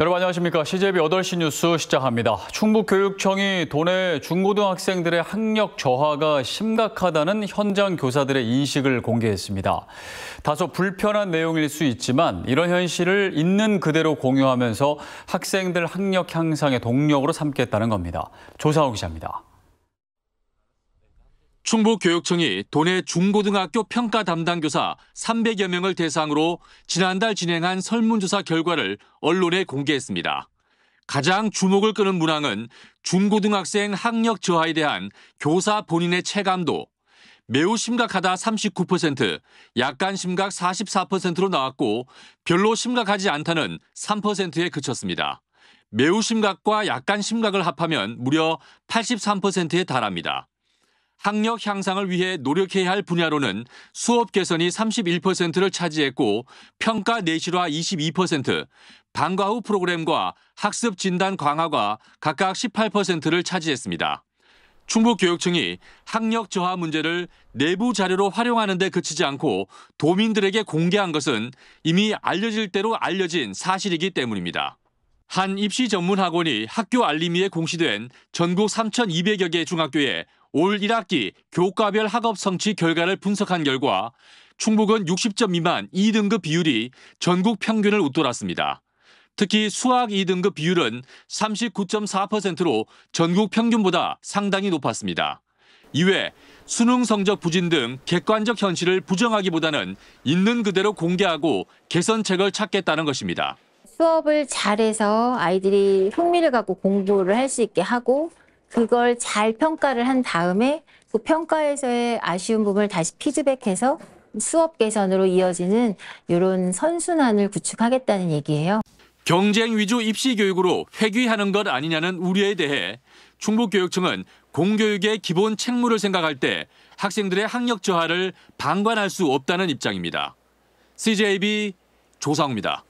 여러분 안녕하십니까. CJB 8시 뉴스 시작합니다. 충북교육청이 도내 중고등학생들의 학력 저하가 심각하다는 현장 교사들의 인식을 공개했습니다. 다소 불편한 내용일 수 있지만 이런 현실을 있는 그대로 공유하면서 학생들 학력 향상의 동력으로 삼겠다는 겁니다. 조상호 기자입니다. 충북교육청이 도내 중고등학교 평가 담당 교사 300여 명을 대상으로 지난달 진행한 설문조사 결과를 언론에 공개했습니다. 가장 주목을 끄는 문항은 중고등학생 학력 저하에 대한 교사 본인의 체감도 매우 심각하다 39%, 약간 심각 44%로 나왔고 별로 심각하지 않다는 3%에 그쳤습니다. 매우 심각과 약간 심각을 합하면 무려 83%에 달합니다. 학력 향상을 위해 노력해야 할 분야로는 수업 개선이 31%를 차지했고 평가 내실화 22%, 방과 후 프로그램과 학습 진단 강화가 각각 18%를 차지했습니다. 충북교육청이 학력 저하 문제를 내부 자료로 활용하는 데 그치지 않고 도민들에게 공개한 것은 이미 알려질 대로 알려진 사실이기 때문입니다. 한 입시 전문 학원이 학교 알림위에 공시된 전국 3,200여 개 중학교에 올 1학기 교과별 학업 성취 결과를 분석한 결과 충북은 60점 미만 2등급 비율이 전국 평균을 웃돌았습니다. 특히 수학 2등급 비율은 39.4%로 전국 평균보다 상당히 높았습니다. 이외 수능 성적 부진 등 객관적 현실을 부정하기보다는 있는 그대로 공개하고 개선책을 찾겠다는 것입니다. 수업을 잘해서 아이들이 흥미를 갖고 공부를 할 수 있게 하고 그걸 잘 평가를 한 다음에 그 평가에서의 아쉬운 부분을 다시 피드백해서 수업 개선으로 이어지는 이런 선순환을 구축하겠다는 얘기예요. 경쟁 위주 입시 교육으로 회귀하는 것 아니냐는 우려에 대해 충북교육청은 공교육의 기본 책무를 생각할 때 학생들의 학력 저하를 방관할 수 없다는 입장입니다. CJB 조상우입니다.